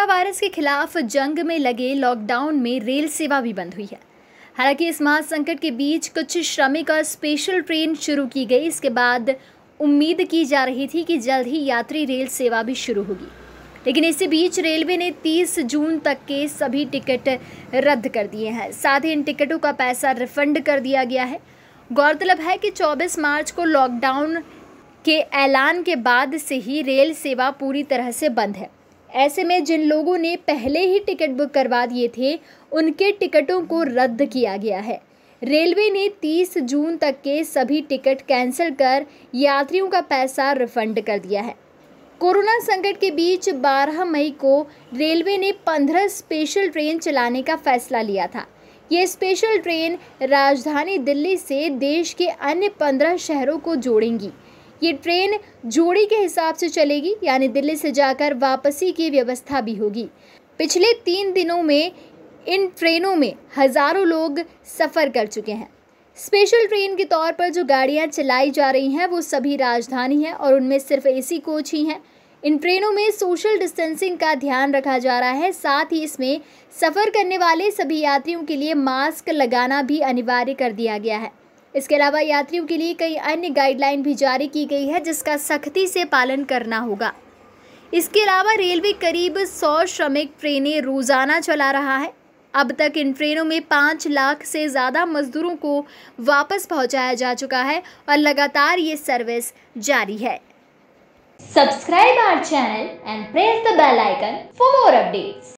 corona virus के खिलाफ जंग में लगे लॉकडाउन में रेल सेवा भी बंद हुई है हालांकि इस महासंकट के बीच कुछ श्रमिक और स्पेशल ट्रेन शुरू की गई इसके बाद उम्मीद की जा रही थी कि जल्द ही यात्री रेल सेवा भी शुरू होगी लेकिन इसी बीच रेलवे ने 30 जून तक के सभी टिकट रद्द कर दिए हैं साथ ही इन टिकटों का पैसा रिफंड कर दिया गया है गौरतलब है कि 24 मार्च को लॉकडाउन के ऐलान के बाद से ही रेल सेवा पूरी तरह से बंद है ऐसे में जिन लोगों ने पहले ही टिकट बुक करवा दिए थे उनके टिकटों को रद्द किया गया है रेलवे ने 30 जून तक के सभी टिकट कैंसिल कर यात्रियों का पैसा रिफंड कर दिया है कोरोना संकट के बीच 12 मई को रेलवे ने 15 स्पेशल ट्रेन चलाने का फैसला लिया था ये स्पेशल ट्रेन राजधानी दिल्ली से देश के अन्य 15 शहरों को जोड़ेंगी ये ट्रेन जोड़ी के हिसाब से चलेगी यानी दिल्ली से जाकर वापसी की व्यवस्था भी होगी पिछले तीन दिनों में इन ट्रेनों में हज़ारों लोग सफ़र कर चुके हैं स्पेशल ट्रेन के तौर पर जो गाड़ियां चलाई जा रही हैं वो सभी राजधानी हैं और उनमें सिर्फ एसी कोच ही हैं इन ट्रेनों में सोशल डिस्टेंसिंग का ध्यान रखा जा रहा है साथ ही इसमें सफ़र करने वाले सभी यात्रियों के लिए मास्क लगाना भी अनिवार्य कर दिया गया है इसके अलावा यात्रियों के लिए कई अन्य गाइडलाइन भी जारी की गई है जिसका सख्ती से पालन करना होगा इसके अलावा रेलवे करीब सौ श्रमिक ट्रेनें रोज़ाना चला रहा है अब तक इन ट्रेनों में पाँच लाख से ज़्यादा मजदूरों को वापस पहुंचाया जा चुका है और लगातार ये सर्विस जारी है subscribe our channel and press the bell icon for more updates